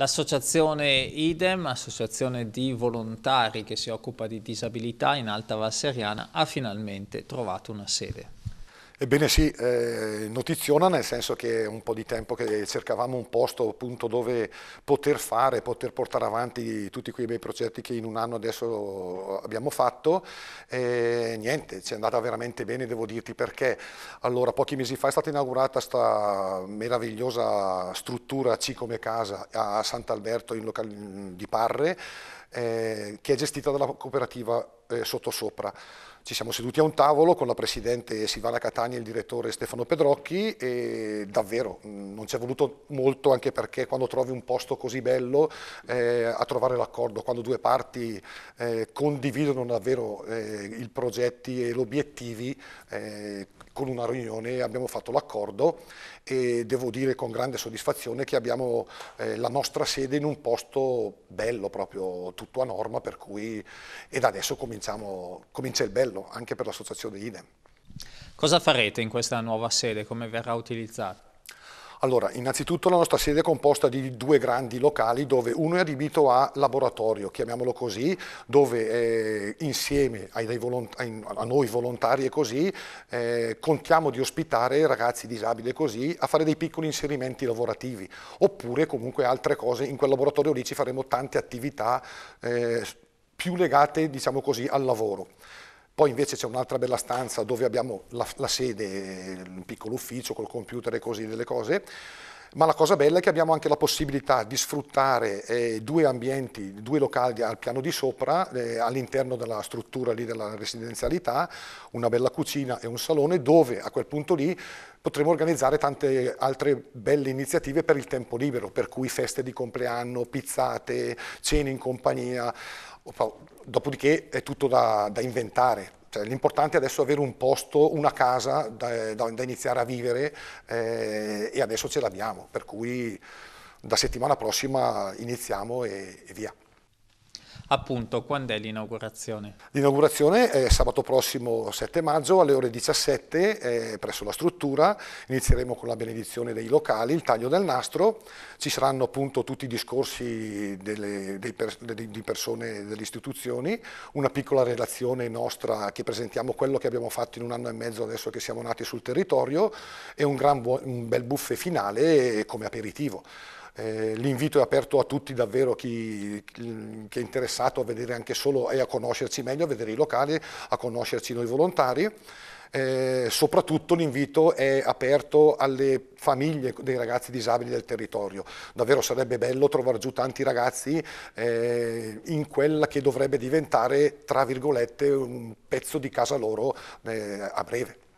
L'associazione IDEM, associazione di volontari che si occupa di disabilità in Alta Valseriana, ha finalmente trovato una sede. Ebbene sì, eh, notiziona nel senso che è un po' di tempo che cercavamo un posto appunto dove poter fare, poter portare avanti tutti quei bei progetti che in un anno adesso abbiamo fatto e niente, ci è andata veramente bene devo dirti perché allora pochi mesi fa è stata inaugurata questa meravigliosa struttura C come casa a Sant'Alberto in locale di Parre eh, che è gestita dalla cooperativa eh, sottosopra. Ci siamo seduti a un tavolo con la presidente Silvana Catania e il direttore Stefano Pedrocchi e davvero mm, non ci è voluto molto anche perché quando trovi un posto così bello eh, a trovare l'accordo, quando due parti eh, condividono davvero eh, i progetti e gli obiettivi, eh, con una riunione abbiamo fatto l'accordo e devo dire con grande soddisfazione che abbiamo eh, la nostra sede in un posto bello, proprio tutto a norma, per cui e da adesso comincia il bello anche per l'associazione IDEM. Cosa farete in questa nuova sede? Come verrà utilizzata? Allora, innanzitutto la nostra sede è composta di due grandi locali dove uno è adibito a laboratorio, chiamiamolo così, dove eh, insieme ai, ai, a noi volontari e così eh, contiamo di ospitare ragazzi disabili e così a fare dei piccoli inserimenti lavorativi oppure comunque altre cose. In quel laboratorio lì ci faremo tante attività eh, più legate, diciamo così, al lavoro. Poi invece c'è un'altra bella stanza dove abbiamo la, la sede, un piccolo ufficio col computer e così delle cose ma la cosa bella è che abbiamo anche la possibilità di sfruttare eh, due ambienti, due locali al piano di sopra, eh, all'interno della struttura lì della residenzialità, una bella cucina e un salone dove a quel punto lì potremo organizzare tante altre belle iniziative per il tempo libero, per cui feste di compleanno, pizzate, cene in compagnia. Dopodiché è tutto da, da inventare, cioè, l'importante è adesso avere un posto, una casa da, da, da iniziare a vivere eh, e adesso ce l'abbiamo, per cui da settimana prossima iniziamo e, e via. Appunto, quando è l'inaugurazione? L'inaugurazione è sabato prossimo 7 maggio alle ore 17 eh, presso la struttura, inizieremo con la benedizione dei locali, il taglio del nastro, ci saranno appunto tutti i discorsi delle, per, de, di persone delle istituzioni, una piccola relazione nostra che presentiamo quello che abbiamo fatto in un anno e mezzo adesso che siamo nati sul territorio e un, gran, un bel buffet finale come aperitivo. Eh, l'invito è aperto a tutti davvero, chi, chi, è interessato a vedere anche solo e a conoscerci meglio, a vedere i locali, a conoscerci noi volontari. Eh, soprattutto l'invito è aperto alle famiglie dei ragazzi disabili del territorio. Davvero sarebbe bello trovare giù tanti ragazzi eh, in quella che dovrebbe diventare, tra virgolette, un pezzo di casa loro eh, a breve.